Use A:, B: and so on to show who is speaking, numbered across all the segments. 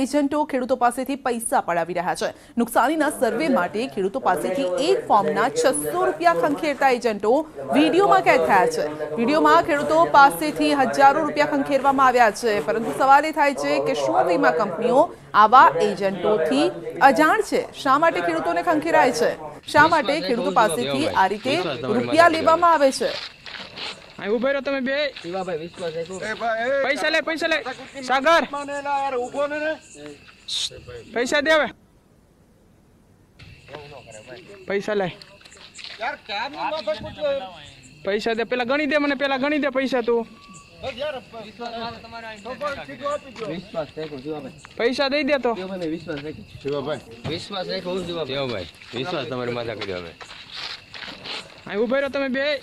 A: એજન્ટો ખેડૂતો પાસેથી પૈસા પડાવી રહ્યા છે નુકસાનીના સર્વે માટે ખેડૂતો પાસેથી એક ફોર્મના છસો રૂપિયા ખંખેરતા એજન્ટો વિડીયોમાં કેદ થયા છે વિડીયોમાં ખેડૂતો પાસેથી હજારો રૂપિયા ખંખેરવામાં આવ્યા છે પરંતુ સવાલ એ થાય છે કે શું વીમા કંપનીઓ આવા એજન્ટોથી અજાણ છે શા માટે ખેડૂતોને ખંખેરાય છે શા માટે ખેડૂતો પાસેથી આ રીતે રૂપિયા લેવામાં આવે છે ઉભો રહો તમે બે
B: શિવાભાઈ વિશ્વાસ પૈસા લે પૈસા લે સાગર ઉભો ને પૈસા દેવે પૈસા
A: લે પૈસા દે પેલા ગણી દે મને પેલા ગણી દે પૈસા તું પૈસા દઈ દે તો
C: વિશ્વાસ રાખ્યો વિશ્વાસ તમારી માથા કર્યો
A: ઉભો રહો તમે બે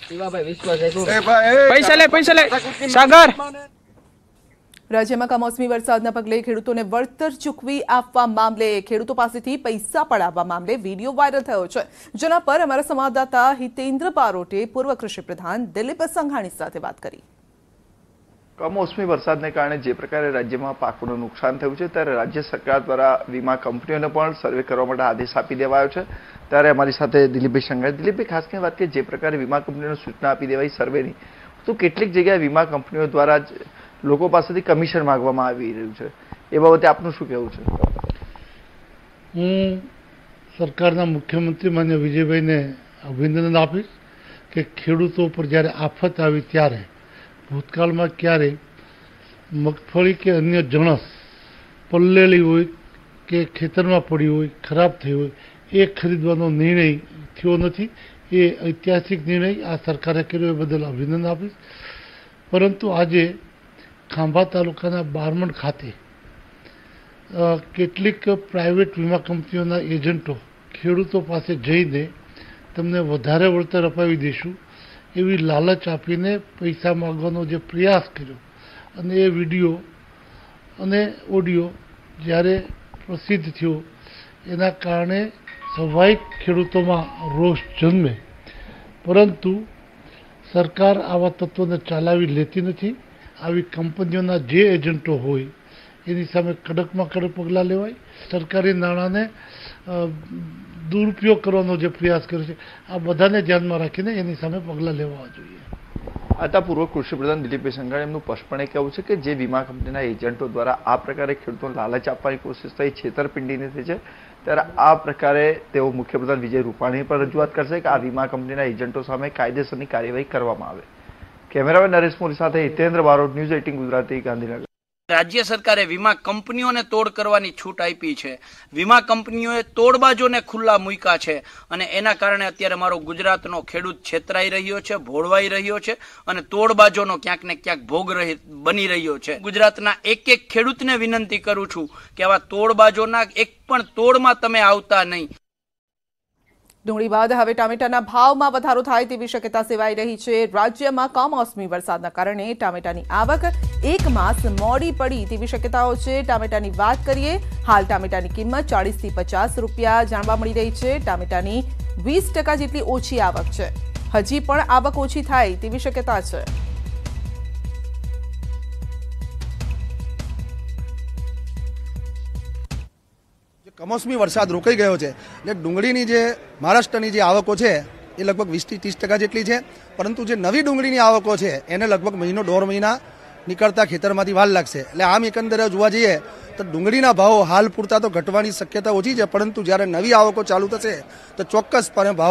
A: પૈસા લે પૈસા લે સાગર રાજ્યમાં કમોસમી વરસાદના પગલે ખેડૂતોને વળતર ચૂકવી આપવા મામલે ખેડૂતો પાસેથી પૈસા પડાવવા મામલે વિડીયો વાયરલ થયો છે જેના પર અમારા સંવાદદાતા હિતેન્દ્ર પારોટે પૂર્વ કૃષિ પ્રધાન દિલીપ સંઘાણી સાથે વાત કરી
B: કમોસમી વરસાદને કારણે જે પ્રકારે રાજ્યમાં પાકોનું નુકસાન થયું છે ત્યારે રાજ્ય સરકાર દ્વારા વીમા કંપનીઓને પણ સર્વે કરવા માટે આદેશ આપી દેવાયો છે ત્યારે અમારી સાથે દિલીપભાઈ શંઘાઈ દિલીપભાઈ ખાસ કરીને વાત કે જે પ્રકારે વીમા કંપનીઓને સૂચના આપી દેવાય સર્વેની તો કેટલીક જગ્યાએ વીમા કંપનીઓ દ્વારા જ લોકો પાસેથી કમિશન માંગવામાં આવી રહ્યું છે એ બાબતે આપનું શું કહેવું છે
C: હું સરકારના મુખ્યમંત્રી માન્ય વિજયભાઈને અભિનંદન આપીશ કે ખેડૂતો ઉપર જ્યારે આફત આવી ત્યારે ભૂતકાળમાં ક્યારેય મગફળી કે અન્ય જણસ પલ્લેલી હોય કે ખેતરમાં પડી હોય ખરાબ થઈ હોય એ ખરીદવાનો નિર્ણય થયો નથી એ ઐતિહાસિક નિર્ણય આ સરકારે કર્યો એ બદલ અભિનંદન આપીશ પરંતુ આજે ખાંભા તાલુકાના બારમણ ખાતે કેટલીક પ્રાઇવેટ વીમા કંપનીઓના એજન્ટો ખેડૂતો પાસે જઈને તમને વધારે વળતર અપાવી દઈશું એવી લાલચ આપીને પૈસા માગવાનો જે પ્રયાસ કર્યો અને એ વિડીયો અને ઓડિયો જ્યારે પ્રસિદ્ધ થયો એના કારણે સ્વાભાવિક ખેડૂતોમાં રોષ જન્મે પરંતુ સરકાર આવા તત્વોને ચલાવી લેતી નથી આવી કંપનીઓના જે એજન્ટો હોય એની સામે કડકમાં કડક પગલાં લેવાય સરકારી નાણાંને દુરુપયોગ કરવાનો જે પ્રયાસ કર્યો છે આ બધાને ધ્યાનમાં રાખીને એની સામે પગલાં લેવા જોઈએ
B: આતા પૂર્વ કૃષિપ્રધાન દિલીપભાઈ સંઘાણી એમનું સ્પષ્ટપણે કહેવું છે કે જે વીમા કંપનીના એજન્ટો દ્વારા આ પ્રકારે ખેડૂતોને લાલચ આપવાની કોશિશ થઈ છેતરપિંડીની થઈ છે ત્યારે આ પ્રકારે તેઓ મુખ્યપ્રધાન વિજય રૂપાણી પર રજૂઆત કરશે કે આ વીમા કંપનીના એજન્ટો સામે કાયદેસરની કાર્યવાહી કરવામાં આવે કેમેરામેન નરેશ મોરી સાથે હિતેન્દ્ર બારોટ ન્યૂઝ એઇટીન ગુજરાતી ગાંધીનગર રાજ્ય સરકારે વીમા કંપનીઓને તોડ કરવાની છૂટ આપી છે વીમા કંપનીઓએ તોડબાજોને ખુલ્લા મૂક્યા છે અને એના કારણે અત્યારે મારો ગુજરાતનો ખેડૂત છેતરાઈ રહ્યો છે ભોળવાઈ રહ્યો છે અને તોડબાજોનો ક્યાંક ને ક્યાંક ભોગ બની રહ્યો છે ગુજરાતના એક એક ખેડૂતને વિનંતી કરું છું કે આવા તોડબાજોના એક પણ તોડમાં તમે આવતા નહીં ધૂળી
A: બાદ હવે ટામેટાના ભાવમાં વધારો થાય તેવી શક્યતા સેવાઈ રહી છે રાજ્યમાં કમોસમી વરસાદના કારણે ટામેટાની આવક એક માસ મોડી પડી તેવી શક્યતાઓ છે ટામેટાની વાત કરીએ હાલ ટામેટાની કિંમત ચાળીસથી પચાસ રૂપિયા જાણવા મળી રહી છે ટામેટાની વીસ ટકા જેટલી ઓછી આવક છે હજી પણ આવક ઓછી થાય તેવી શક્યતા છે
B: કમોસમી વરસાદ રોકાઈ ગયો છે એટલે ડુંગળીની જે મહારાષ્ટ્રની જે આવકો છે એ લગભગ વીસથી ત્રીસ ટકા જેટલી છે પરંતુ જે નવી ડુંગળીની આવકો છે એને લગભગ મહિનો દોઢ મહિના નીકળતા ખેતરમાંથી વાલ લાગશે એટલે આમ એકંદરે જોવા જઈએ તો ડુંગળીના ભાવો હાલ પૂરતા તો ઘટવાની શક્યતા ઓછી છે પરંતુ જ્યારે નવી આવકો ચાલુ થશે તો ચોક્કસપણે ભાવ